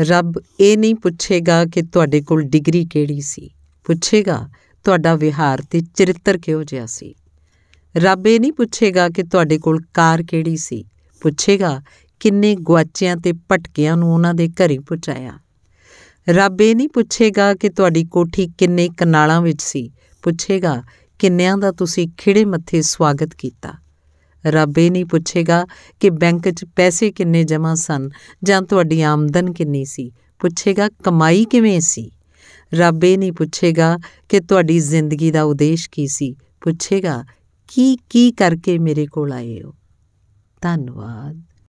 ਰੱਬ ਇਹ ਨਹੀਂ ਪੁੱਛੇਗਾ ਕਿ ਤੁਹਾਡੇ ਕੋਲ ਡਿਗਰੀ ਕਿਹੜੀ ਸੀ ਪੁੱਛੇਗਾ ਤੁਹਾਡਾ ਵਿਹਾਰ ਤੇ ਚਰਿੱਤਰ ਕਿਹੋ ਜਿਹਾ ਸੀ ਰੱਬ ਇਹ ਨਹੀਂ ਪੁੱਛੇਗਾ ਕਿ ਤੁਹਾਡੇ ਕੋਲ ਕਾਰ ਕਿਹੜੀ ਸੀ ਪੁੱਛੇਗਾ ਕਿੰਨੇ ਗਵਾਚਿਆਂ ਤੇ ਪਟਕਿਆਂ ਨੂੰ ਉਹਨਾਂ ਦੇ ਘਰੇ ਪਹੁੰਚਾਇਆ ਰੱਬ ਇਹ ਨਹੀਂ ਪੁੱਛੇਗਾ ਕਿ ਤੁਹਾਡੀ ਕੋਠੀ ਕਿੰਨੇ ਕਨਾਲਾਂ ਵਿੱਚ ਸੀ ਪੁੱਛੇਗਾ ਕਿੰਨਿਆਂ ਦਾ ਤੁਸੀਂ ਖਿੜੇ ਮੱਥੇ ਸਵਾਗਤ ਕੀਤਾ ਰੱਬ ਇਹ ਨਹੀਂ ਪੁੱਛੇਗਾ ਕਿ ਬੈਂਕ 'ਚ ਪੈਸੇ ਕਿੰਨੇ ਜਮ੍ਹਾਂ ਸਨ ਜਾਂ ਤੁਹਾਡੀ ਆਮਦਨ ਕਿੰਨੀ ਸੀ ਪੁੱਛੇਗਾ ਕਮਾਈ ਕਿਵੇਂ ਸੀ ਰੱਬ ਇਹ ਨਹੀਂ ਪੁੱਛੇਗਾ ਕਿ ਤੁਹਾਡੀ ਜ਼ਿੰਦਗੀ ਦਾ ਉਦੇਸ਼ ਕੀ ਸੀ ਪੁੱਛੇਗਾ ਕੀ ਕੀ ਕਰਕੇ ਮੇਰੇ ਕੋਲ ਆਏ ਹੋ ਧੰਨਵਾਦ